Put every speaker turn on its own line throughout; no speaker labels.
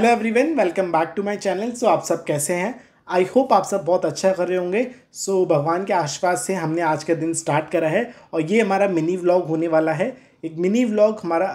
Hello everyone welcome back to my channel so आप सब कैसे हैं आई होप आप सब बहुत अच्छा कर रहे होंगे सो so, भगवान के आशीर्वाद से हमने आज का दिन स्टार्ट करा है और ये हमारा मिनी व्लॉग होने वाला है एक मिनी व्लॉग हमारा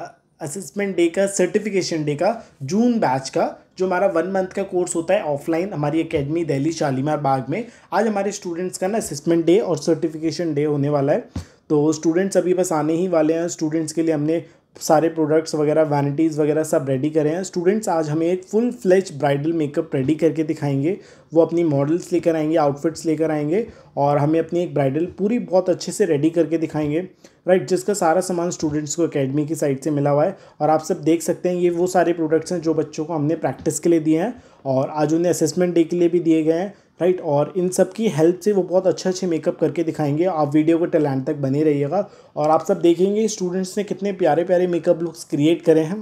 असेसमेंट डे का सर्टिफिकेशन डे का जून बैच का जो हमारा वन मंथ का कोर्स होता है ऑफलाइन हमारी अकेडमी दिल्ली शालीमार बाग में आज हमारे स्टूडेंट्स का ना असिसमेंट डे और सर्टिफिकेशन डे होने वाला है तो स्टूडेंट्स अभी बस आने ही वाले हैं स्टूडेंट्स के लिए हमने सारे प्रोडक्ट्स वगैरह वैनिटीज़ वगैरह सब रेडी करें हैं स्टूडेंट्स आज हमें एक full fledge bridal makeup ready करके दिखाएंगे वो अपनी मॉडल्स लेकर आएंगे आउटफिट्स लेकर आएंगे और हमें अपनी एक ब्राइडल पूरी बहुत अच्छे से रेडी करके दिखाएंगे राइट right, जिसका सारा सामान स्टूडेंट्स को अकेडमी की साइड से मिला हुआ है और आप सब देख सकते हैं ये वो सारे प्रोडक्ट्स हैं जो बच्चों को हमने प्रैक्टिस के लिए दिए हैं और आज उन्हें असेसमेंट डे के लिए भी दिए गए हैं राइट और इन सब की हेल्प से वो बहुत अच्छे अच्छे मेकअप करके दिखाएंगे आप वीडियो को टैलेंट तक बने रहिएगा और आप सब देखेंगे स्टूडेंट्स ने कितने प्यारे प्यारे मेकअप लुक्स क्रिएट करे हैं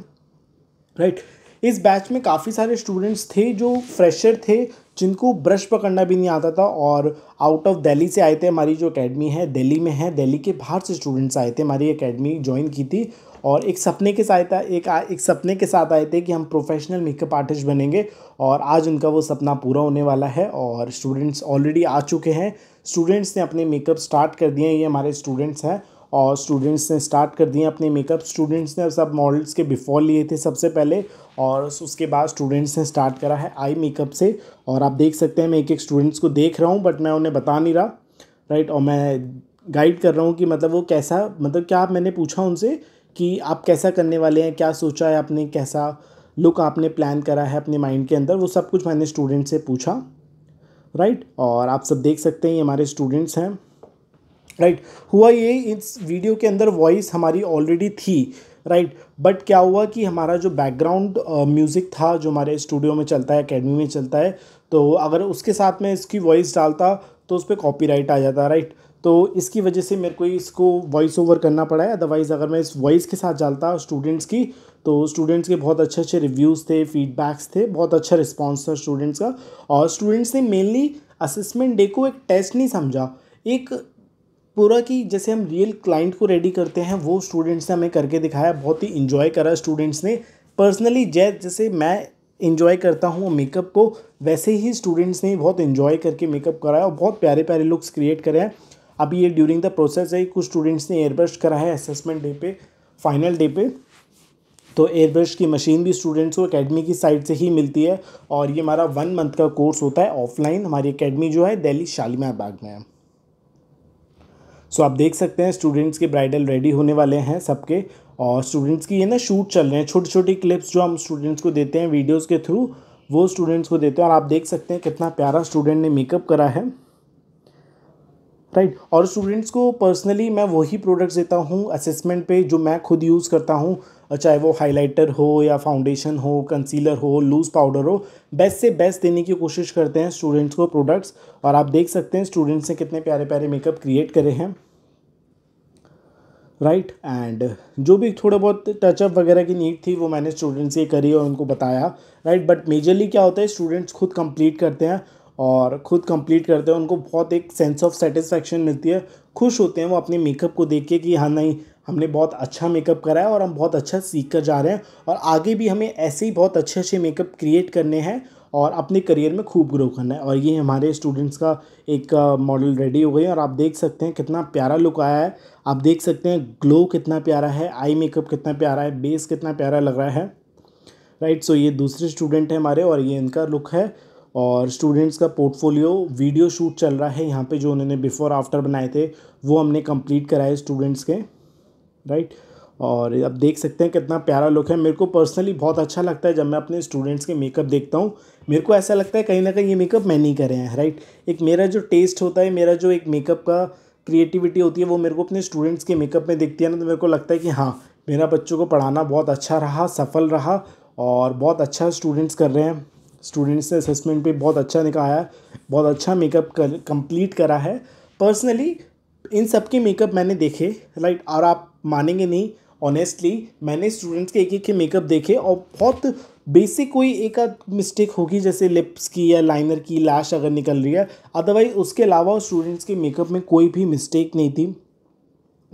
राइट इस बैच में काफ़ी सारे स्टूडेंट्स थे जो फ्रेशर थे जिनको ब्रश पकड़ना भी नहीं आता था और आउट ऑफ दिल्ली से आए थे हमारी जो एकेडमी है दिल्ली में है दिल्ली के बाहर से स्टूडेंट्स आए थे हमारी एकेडमी ज्वाइन की थी और एक सपने के साथ एक एक सपने के साथ आए थे कि हम प्रोफेशनल मेकअप आर्टिस्ट बनेंगे और आज उनका वो सपना पूरा होने वाला है और स्टूडेंट्स ऑलरेडी आ चुके हैं स्टूडेंट्स ने अपने मेकअप स्टार्ट कर दिए हैं ये हमारे स्टूडेंट्स हैं और स्टूडेंट्स ने स्टार्ट कर दिए अपने मेकअप स्टूडेंट्स ने सब मॉडल्स के बिफोर लिए थे सबसे पहले और उसके बाद स्टूडेंट्स ने स्टार्ट करा है आई मेकअप से और आप देख सकते हैं मैं एक एक स्टूडेंट्स को देख रहा हूँ बट मैं उन्हें बता नहीं रहा राइट और मैं गाइड कर रहा हूँ कि मतलब वो कैसा मतलब क्या मैंने पूछा उनसे कि आप कैसा करने वाले हैं क्या सोचा है आपने कैसा लुक आपने प्लान करा है अपने माइंड के अंदर वो सब कुछ मैंने स्टूडेंट से पूछा राइट और आप सब देख सकते हैं ये हमारे स्टूडेंट्स हैं राइट हुआ ये इस वीडियो के अंदर वॉइस हमारी ऑलरेडी थी राइट right. बट क्या हुआ कि हमारा जो बैकग्राउंड म्यूज़िक था जो हमारे स्टूडियो में चलता है अकेडमी में चलता है तो अगर उसके साथ में इसकी वॉइस डालता तो उस पर कॉपी आ जाता राइट right? तो इसकी वजह से मेरे को इसको वॉइस ओवर करना पड़ा है अदरवाइज़ अगर मैं इस वॉइस के साथ चलता स्टूडेंट्स की तो स्टूडेंट्स के बहुत अच्छे अच्छे रिव्यूज़ थे फीडबैक्स थे बहुत अच्छा रिस्पॉन्स था स्टूडेंट्स का और स्टूडेंट्स ने मेनली असेसमेंट डे को एक टेस्ट नहीं समझा एक पूरा कि जैसे हम रियल क्लाइंट को रेडी करते हैं वो स्टूडेंट्स ने हमें करके दिखाया बहुत ही इन्जॉय करा स्टूडेंट्स ने पर्सनली जै जैसे मैं इन्जॉय करता हूँ मेकअप को वैसे ही स्टूडेंट्स ने बहुत इन्जॉय करके मेकअप कराया और बहुत प्यारे प्यारे लुक्स क्रिएट करे हैं अभी ये ड्यूरिंग द प्रोसेस है कुछ स्टूडेंट्स ने एयरब्रश करा है असेसमेंट डे पे फाइनल डे पे तो एयरब्रश की मशीन भी स्टूडेंट्स को अकेडमी की साइड से ही मिलती है और ये हमारा वन मंथ का कोर्स होता है ऑफलाइन हमारी अकेडमी जो है दिल्ली शालीमार बाग में है सो आप देख सकते हैं स्टूडेंट्स के ब्राइडल रेडी होने वाले हैं सबके और स्टूडेंट्स की ये ना शूट चल रहे हैं छोटी छोटी क्लिप्स जो हम स्टूडेंट्स को देते हैं वीडियोज़ के थ्रू वो स्टूडेंट्स को देते हैं और आप देख सकते हैं कितना प्यारा स्टूडेंट ने मेकअप करा है राइट right? और स्टूडेंट्स को पर्सनली मैं वही प्रोडक्ट्स देता हूँ असेसमेंट पे जो मैं खुद यूज़ करता हूँ चाहे वो हाइलाइटर हो या फाउंडेशन हो कंसीलर हो लूज़ पाउडर हो बेस्ट से बेस्ट देने की कोशिश करते हैं स्टूडेंट्स को प्रोडक्ट्स और आप देख सकते हैं स्टूडेंट्स ने कितने प्यारे प्यारे मेकअप क्रिएट करे हैं राइट एंड जो भी थोड़ा बहुत टचअप वगैरह की नीड थी वो मैंने स्टूडेंट्स से करी और उनको बताया राइट बट मेजरली क्या होता है स्टूडेंट्स खुद कंप्लीट करते हैं और ख़ुद कंप्लीट करते हैं उनको बहुत एक सेंस ऑफ सेटिस्फेक्शन मिलती है खुश होते हैं वो अपने मेकअप को देख के कि हाँ नहीं हमने बहुत अच्छा मेकअप करा है और हम बहुत अच्छा सीख कर जा रहे हैं और आगे भी हमें ऐसे ही बहुत अच्छे अच्छे मेकअप क्रिएट करने हैं और अपने करियर में खूब ग्रो करना है और ये हमारे स्टूडेंट्स का एक मॉडल रेडी हो गई और आप देख सकते हैं कितना प्यारा लुक आया है आप देख सकते हैं ग्लो कितना प्यारा है आई मेकअप कितना प्यारा है बेस कितना प्यारा लग रहा है राइट right, सो so ये दूसरे स्टूडेंट हैं हमारे और ये इनका लुक है और स्टूडेंट्स का पोर्टफोलियो वीडियो शूट चल रहा है यहाँ पे जो उन्होंने बिफ़ोर आफ्टर बनाए थे वो हमने कंप्लीट कराए स्टूडेंट्स के राइट और अब देख सकते हैं कितना प्यारा लुक है मेरे को पर्सनली बहुत अच्छा लगता है जब मैं अपने स्टूडेंट्स के मेकअप देखता हूँ मेरे को ऐसा लगता है कहीं ना कहीं ये मेकअप मैं नहीं करे हैं राइट एक मेरा जो टेस्ट होता है मेरा जो एक मेकअप का क्रिएटिविटी होती है वो मेरे को अपने स्टूडेंट्स के मेकअप में देखती है ना तो मेरे को लगता है कि हाँ मेरा बच्चों को पढ़ाना बहुत अच्छा रहा सफल रहा और बहुत अच्छा स्टूडेंट्स कर रहे हैं स्टूडेंट्स ने असेसमेंट पे बहुत अच्छा निकाला है बहुत अच्छा मेकअप कर कंप्लीट करा है पर्सनली इन सब के मेकअप मैंने देखे लाइक और आप मानेंगे नहीं ऑनेस्टली मैंने स्टूडेंट्स के एक एक के मेकअप देखे और बहुत बेसिक कोई एक आध मिस्टेक होगी जैसे लिप्स की या लाइनर की लाश अगर निकल रही है अदरवाइज उसके अलावा स्टूडेंट्स के मेकअप में कोई भी मिस्टेक नहीं थी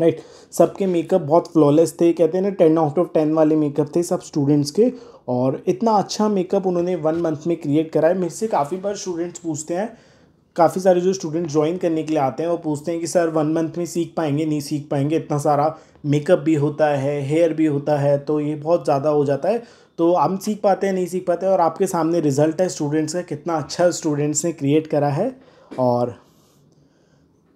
राइट सबके मेकअप बहुत फ्लॉलेस थे कहते हैं ना टेन आउट ऑफ टेन वाले मेकअप थे सब स्टूडेंट्स के और इतना अच्छा मेकअप उन्होंने वन मंथ में क्रिएट करा है मेरे से काफ़ी बार स्टूडेंट्स पूछते हैं काफ़ी सारे जो स्टूडेंट ज्वाइन करने के लिए आते हैं वो पूछते हैं कि सर वन मंथ में सीख पाएंगे नहीं सीख पाएंगे इतना सारा मेकअप भी होता है हेयर भी होता है तो ये बहुत ज़्यादा हो जाता है तो हम सीख पाते हैं नहीं सीख पाते हैं और आपके सामने रिजल्ट है स्टूडेंट्स का कितना अच्छा स्टूडेंट्स ने क्रिएट करा है और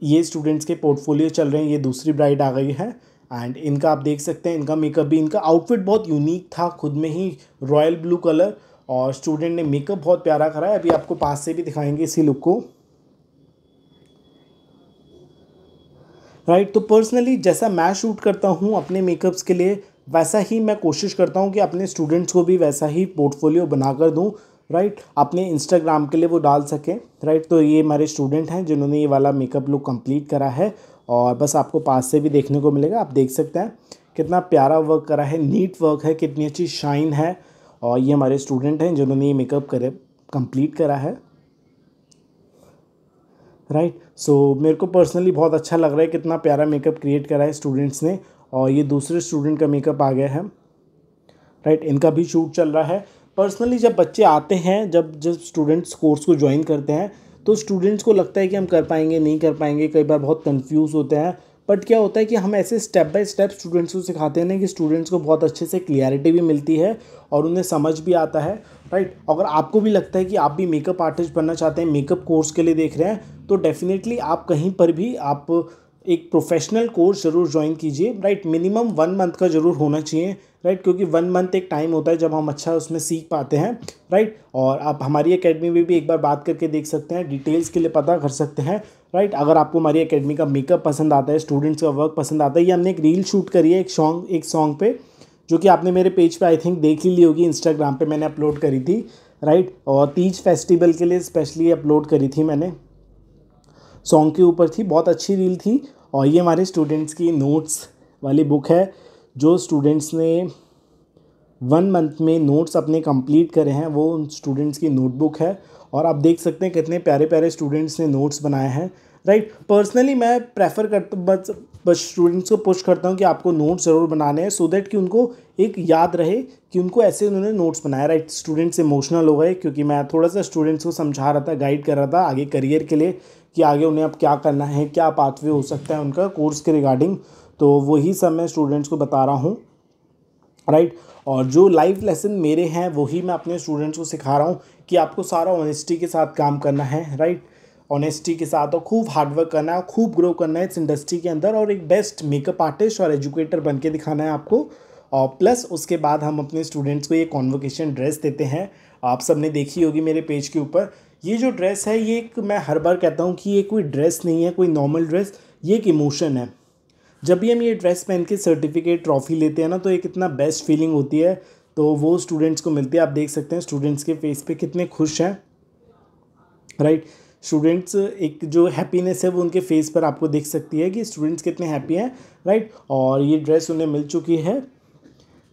ये स्टूडेंट्स के पोर्टफोलियो चल रहे हैं ये दूसरी ब्राइड आ गई है एंड इनका आप देख सकते हैं इनका मेकअप भी इनका आउटफिट बहुत यूनिक था खुद में ही रॉयल ब्लू कलर और स्टूडेंट ने मेकअप बहुत प्यारा करा है अभी आपको पास से भी दिखाएंगे इसी लुक को राइट right, तो पर्सनली जैसा मैं शूट करता हूँ अपने मेकअप्स के लिए वैसा ही मैं कोशिश करता हूँ कि अपने स्टूडेंट्स को भी वैसा ही पोर्टफोलियो बना कर दूँ राइट अपने इंस्टाग्राम के लिए वो डाल सकें राइट तो ये हमारे स्टूडेंट हैं जिन्होंने ये वाला मेकअप लुक कंप्लीट करा है और बस आपको पास से भी देखने को मिलेगा आप देख सकते हैं कितना प्यारा वर्क करा है नीट वर्क है कितनी अच्छी शाइन है और ये हमारे स्टूडेंट हैं जिन्होंने ये मेकअप करे कंप्लीट करा है राइट right? सो so, मेरे को पर्सनली बहुत अच्छा लग रहा है कितना प्यारा मेकअप क्रिएट करा है स्टूडेंट्स ने और ये दूसरे स्टूडेंट का मेकअप आ गया है राइट right? इनका भी शूट चल रहा है पर्सनली जब बच्चे आते हैं जब जब स्टूडेंट्स कोर्स को ज्वाइन करते हैं तो स्टूडेंट्स को लगता है कि हम कर पाएंगे नहीं कर पाएंगे कई बार बहुत कंफ्यूज होते हैं बट क्या होता है कि हम ऐसे स्टेप बाय स्टेप स्टूडेंट्स को सिखाते हैं ना कि स्टूडेंट्स को बहुत अच्छे से क्लियरिटी भी मिलती है और उन्हें समझ भी आता है राइट अगर आपको भी लगता है कि आप भी मेकअप आर्टिस्ट बनना चाहते हैं मेकअप कोर्स के लिए देख रहे हैं तो डेफिनेटली आप कहीं पर भी आप एक प्रोफेशनल कोर्स ज़रूर ज्वाइन कीजिए राइट मिनिमम वन मंथ का ज़रूर होना चाहिए राइट right? क्योंकि वन मंथ एक टाइम होता है जब हम अच्छा उसमें सीख पाते हैं राइट right? और आप हमारी अकेडमी में भी एक बार बात करके देख सकते हैं डिटेल्स के लिए पता कर सकते हैं राइट right? अगर आपको हमारी अकेडमी का मेकअप पसंद आता है स्टूडेंट्स का वर्क पसंद आता है ये हमने एक रील शूट करी है एक सॉन्ग एक सॉन्ग पे जो कि आपने मेरे पेज पर आई थिंक देख ही ली होगी इंस्टाग्राम पर मैंने अपलोड करी थी राइट और तीज फेस्टिवल के लिए स्पेशली अपलोड करी थी मैंने सॉन्ग के ऊपर थी बहुत अच्छी रील थी और ये हमारे स्टूडेंट्स की नोट्स वाली बुक है जो स्टूडेंट्स ने वन मंथ में नोट्स अपने कंप्लीट करे हैं वो उन स्टूडेंट्स की नोटबुक है और आप देख सकते हैं कितने प्यारे प्यारे स्टूडेंट्स ने नोट्स बनाए हैं राइट right? पर्सनली मैं प्रेफर करता बस बस स्टूडेंट्स को पुश करता हूँ कि आपको नोट्स ज़रूर बनाने हैं सो दैट कि उनको एक याद रहे कि उनको ऐसे उन्होंने नोट्स बनाया राइट स्टूडेंट्स इमोशनल हो गए क्योंकि मैं थोड़ा सा स्टूडेंट्स को समझा रहा था गाइड कर रहा था आगे करियर के लिए कि आगे उन्हें अब क्या करना है क्या पाथवे हो सकता है उनका कोर्स के रिगार्डिंग तो वही सब मैं स्टूडेंट्स को बता रहा हूँ राइट और जो लाइव लेसन मेरे हैं वही मैं अपने स्टूडेंट्स को सिखा रहा हूँ कि आपको सारा ऑनेस्टी के साथ काम करना है राइट ऑनेस्टी के साथ और खूब हार्डवर्क करना है खूब ग्रो करना है इस इंडस्ट्री के अंदर और एक बेस्ट मेकअप आर्टिस्ट और एजुकेटर बन के दिखाना है आपको और प्लस उसके बाद हम अपने स्टूडेंट्स को ये कॉन्वोकेशन ड्रेस देते हैं आप सब ने देखी होगी मेरे पेज के ऊपर ये जो ड्रेस है ये एक मैं हर बार कहता हूँ कि ये कोई ड्रेस नहीं है कोई नॉर्मल ड्रेस ये एक इमोशन है जब भी हम ये ड्रेस पहन के सर्टिफिकेट ट्रॉफ़ी लेते हैं ना तो एक इतना बेस्ट फीलिंग होती है तो वो स्टूडेंट्स को मिलती है आप देख सकते हैं स्टूडेंट्स के फेस पे कितने खुश हैं राइट स्टूडेंट्स एक जो हैप्पीनेस है वो उनके फेस पर आपको देख सकती है कि स्टूडेंट्स कितने हैप्पी हैं राइट और ये ड्रेस उन्हें मिल चुकी है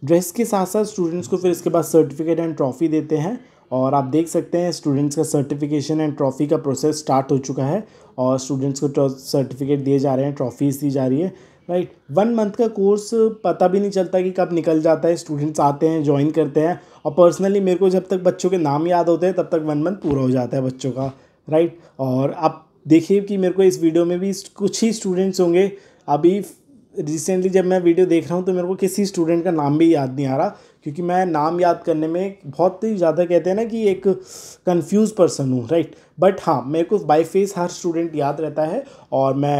ड्रेस के साथ साथ स्टूडेंट्स को फिर इसके बाद सर्टिफिकेट एंड ट्रॉफ़ी देते हैं और आप देख सकते हैं स्टूडेंट्स का सर्टिफिकेशन एंड ट्रॉफ़ी का प्रोसेस स्टार्ट हो चुका है और स्टूडेंट्स को सर्टिफिकेट दिए जा रहे हैं ट्रॉफ़ीज़ दी जा रही है राइट वन मंथ का कोर्स पता भी नहीं चलता कि कब निकल जाता है स्टूडेंट्स आते हैं ज्वाइन करते हैं और पर्सनली मेरे को जब तक बच्चों के नाम याद होते हैं तब तक वन मंथ पूरा हो जाता है बच्चों का राइट और आप देखिए कि मेरे को इस वीडियो में भी कुछ ही स्टूडेंट्स होंगे अभी रिसेंटली जब मैं वीडियो देख रहा हूँ तो मेरे को किसी स्टूडेंट का नाम भी याद नहीं आ रहा क्योंकि मैं नाम याद करने में बहुत ही ज़्यादा कहते हैं ना कि एक कंफ्यूज पर्सन हूँ राइट बट हाँ मेरे को बाई फेस हर स्टूडेंट याद रहता है और मैं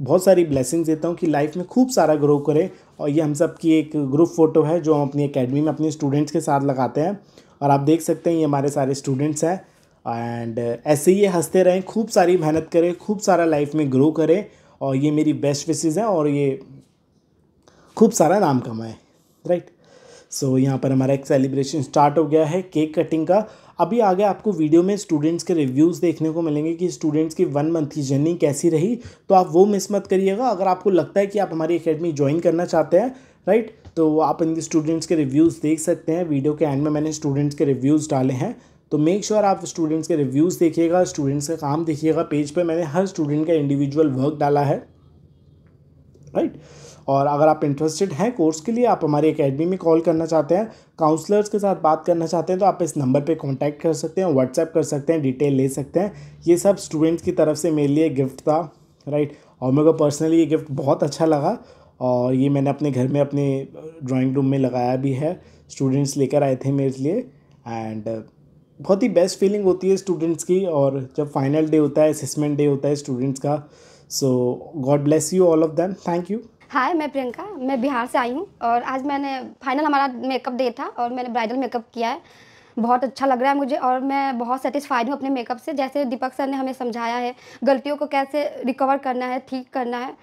बहुत सारी ब्लेसिंग्स देता हूँ कि लाइफ में खूब सारा ग्रो करें और ये हम सब की एक ग्रुप फ़ोटो है जो हम अपनी अकेडमी में अपने स्टूडेंट्स के साथ लगाते हैं और आप देख सकते हैं ये हमारे सारे स्टूडेंट्स हैं एंड ऐसे ही हंसते रहें खूब सारी मेहनत करें खूब सारा लाइफ में ग्रो करें और ये मेरी बेस्ट विशेज़ हैं और ये खूब सारा नाम कमाएँ राइट सो so, यहाँ पर हमारा एक सेलिब्रेशन स्टार्ट हो गया है केक कटिंग का अभी आगे आपको वीडियो में स्टूडेंट्स के रिव्यूज़ देखने को मिलेंगे कि स्टूडेंट्स की वन मंथ की जर्नी कैसी रही तो आप वो मिस मत करिएगा अगर आपको लगता है कि आप हमारी अकेडमी ज्वाइन करना चाहते हैं राइट तो आप इनके स्टूडेंट्स के रिव्यूज़ देख सकते हैं वीडियो के एंड में मैंने स्टूडेंट्स के रिव्यूज़ डाले हैं तो मेक श्योर sure आप स्टूडेंट्स के रिव्यूज़ देखिएगा स्टूडेंट्स का काम देखिएगा पेज पर मैंने हर स्टूडेंट का इंडिविजुअल वर्क डाला है राइट right? और अगर आप इंटरेस्टेड हैं कोर्स के लिए आप हमारी अकेडमी में कॉल करना चाहते हैं काउंसलर्स के साथ बात करना चाहते हैं तो आप इस नंबर पे कांटेक्ट कर सकते हैं व्हाट्सएप कर सकते हैं डिटेल ले सकते हैं ये सब स्टूडेंट्स की तरफ से मेरे लिए गिफ्ट था राइट और मेरे को पर्सनली ये गिफ्ट बहुत अच्छा लगा और ये मैंने अपने घर में अपने ड्राइंग रूम में लगाया भी है स्टूडेंट्स लेकर आए थे मेरे लिए एंड बहुत ही बेस्ट फीलिंग होती है स्टूडेंट्स की और जब फाइनल डे होता है असेसमेंट डे होता है स्टूडेंट्स का so God bless you all of them thank you hi मैं प्रियंका मैं बिहार से आई हूँ और आज मैंने फाइनल हमारा मेकअप डे था और मैंने ब्राइडल मेकअप किया है बहुत अच्छा लग रहा है मुझे और मैं बहुत सेटिस्फाइड हूँ अपने मेकअप से जैसे दीपक सर ने हमें समझाया है गलतियों को कैसे रिकवर करना है ठीक करना है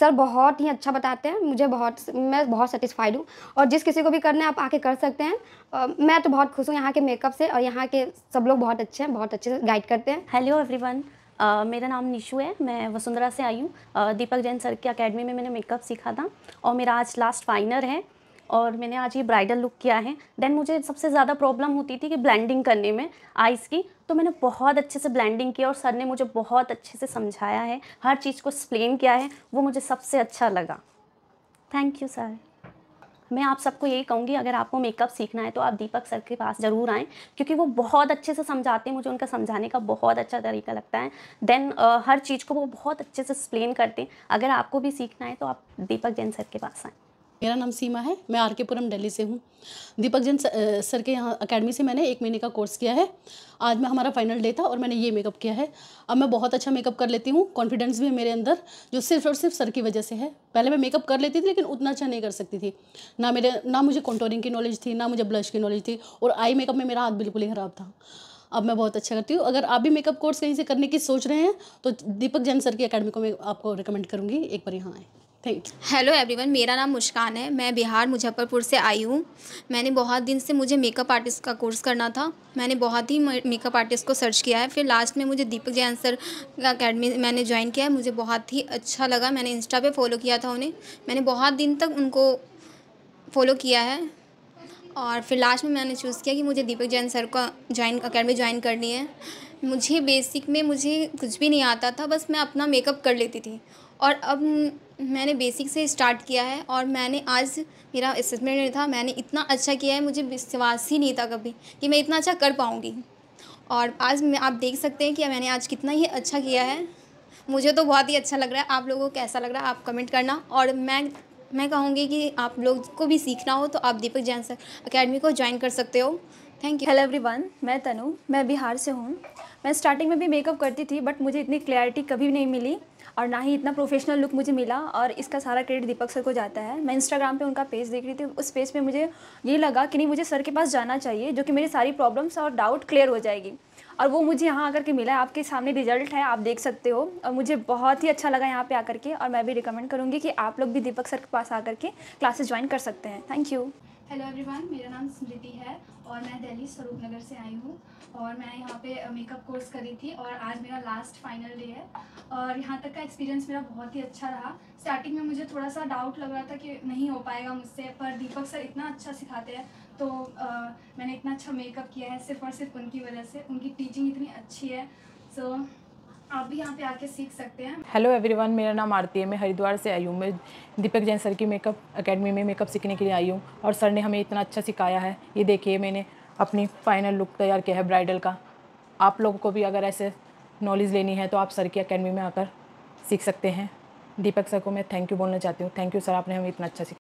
सर बहुत ही अच्छा बताते हैं मुझे बहुत मैं बहुत सेटिस्फाइड हूँ और जिस किसी को भी करना है आप आके कर सकते हैं मैं तो बहुत खुश हूँ यहाँ के मेकअप से और यहाँ के सब लोग बहुत अच्छे हैं बहुत अच्छे से गाइड करते हैं हेलो एवरी मेरा नाम निशु है मैं वसुंधरा से आई हूँ दीपक जैन सर की अकेडमी में मैंने मेकअप सीखा था और मेरा आज लास्ट फाइनर है और मैंने आज ये ब्राइडल लुक किया है देन मुझे सबसे ज़्यादा प्रॉब्लम होती थी कि ब्लेंडिंग करने में आइज़ की तो मैंने बहुत अच्छे से ब्लेंडिंग किया और सर ने मुझे बहुत अच्छे से समझाया है हर चीज़ को एक्सप्लेन किया है वो मुझे सबसे अच्छा लगा थैंक यू सर मैं आप सबको यही कहूँगी अगर आपको मेकअप सीखना है तो आप दीपक सर के पास ज़रूर आएँ क्योंकि वो बहुत अच्छे से समझाते हैं मुझे उनका समझाने का बहुत अच्छा तरीका लगता है देन हर चीज़ को वो बहुत अच्छे से एक्सप्लेन करते हैं अगर आपको भी सीखना है तो आप दीपक जैन सर के पास आएँ मेरा नाम सीमा है मैं आर के पुरम दिल्ली से हूँ दीपक जैन सर के यहाँ अकेडमी से मैंने एक महीने का कोर्स किया है आज मैं हमारा फाइनल डे था और मैंने ये मेकअप किया है अब मैं बहुत अच्छा मेकअप कर लेती हूँ कॉन्फिडेंस भी है मेरे अंदर जो सिर्फ और सिर्फ सर की वजह से है पहले मैं मेकअप कर लेती थी लेकिन उतना अच्छा नहीं कर सकती थी ना मेरे ना मुझे कॉन्टोरिंग की नॉलेज थी ना मुझे ब्लश की नॉलेज थी और आई मेकअप में मेरा हाथ बिल्कुल ही ख़राब था अब मैं बहुत अच्छा करती हूँ अगर आप भी मेकअप कोर्स कहीं से करने की सोच रहे हैं तो दीपक जैन सर की अकेडमी को मैं आपको रिकमेंड करूँगी एक बार यहाँ आएँ थैंक यू हेलो एवरीवन मेरा नाम मुस्कान है मैं बिहार मुजफ्फरपुर से आई हूँ मैंने बहुत दिन से मुझे मेकअप आर्टिस्ट का कोर्स करना था मैंने बहुत ही मेकअप आर्टिस्ट को सर्च किया है फिर लास्ट में मुझे दीपक जैन सर का अकेडमी मैंने ज्वाइन किया है मुझे बहुत ही अच्छा लगा मैंने इंस्टा पर फॉलो किया था उन्हें मैंने बहुत दिन तक उनको फॉलो किया है और फिर लास्ट में मैंने चूज़ किया कि मुझे दीपक जैन सर का ज्वाइन अकेडमी ज्वाइन करनी है मुझे बेसिक में मुझे कुछ भी नहीं आता था बस मैं अपना मेकअप कर लेती थी और अब मैंने बेसिक से स्टार्ट किया है और मैंने आज मेरा असेसमेंट नहीं था मैंने इतना अच्छा किया है मुझे विश्वास ही नहीं था कभी कि मैं इतना अच्छा कर पाऊँगी और आज मैं आप देख सकते हैं कि मैंने आज कितना ही अच्छा किया है मुझे तो बहुत ही अच्छा लग रहा है आप लोगों को कैसा लग रहा है आप कमेंट करना और मैं मैं कहूँगी कि आप लोग को भी सीखना हो तो आप दीपक जैन सर अकेडमी को ज्वाइन कर सकते हो थैंक यू हेलो एवरीवन मैं तनु मैं बिहार से हूँ मैं स्टार्टिंग में भी मेकअप करती थी बट मुझे इतनी क्लैरिटी कभी नहीं मिली और ना ही इतना प्रोफेशनल लुक मुझे मिला और इसका सारा क्रेडिट दीपक सर को जाता है मैं इंस्टाग्राम पे उनका पेज देख रही थी उस पेज पे मुझे ये लगा कि नहीं मुझे सर के पास जाना चाहिए जो कि मेरी सारी प्रॉब्लम्स और डाउट क्लियर हो जाएगी और वो मुझे यहाँ आकर के मिला है आपके सामने रिजल्ट है आप देख सकते हो और मुझे बहुत ही अच्छा लगा यहाँ पे आकर के और मैं भी रिकमेंड करूँगी कि आप लोग भी दीपक सर के पास आकर के क्लासेस ज्वाइन कर सकते हैं थैंक यू हेलो एवरीवन मेरा नाम स्मृति है और मैं दिल्ली स्वरूप नगर से आई हूँ और मैं यहाँ पे मेकअप कोर्स करी थी और आज मेरा लास्ट फाइनल डे है और यहाँ तक का एक्सपीरियंस मेरा बहुत ही अच्छा रहा स्टार्टिंग में मुझे थोड़ा सा डाउट लग रहा था कि नहीं हो पाएगा मुझसे पर दीपक सर इतना अच्छा सिखाते हैं तो आ, मैंने इतना अच्छा मेकअप किया है सिर्फ और सिर्फ उनकी वजह से उनकी टीचिंग इतनी अच्छी है सो so, आप भी यहाँ पे आके सीख सकते हैं हेलो एवरीवन मेरा नाम आरती है मैं हरिद्वार से आई हूँ मैं दीपक जैन सर की मेकअप एकेडमी में मेकअप सीखने के लिए आई हूँ और सर ने हमें इतना अच्छा सिखाया है ये देखिए मैंने अपनी फाइनल लुक तैयार किया है ब्राइडल का आप लोगों को भी अगर ऐसे नॉलेज लेनी है तो आप सर की अकेडमी में आकर सीख सकते हैं दीपक सर को मैं थैंक यू बोलना चाहती हूँ थैंक यू सर आपने हमें इतना अच्छा सीखा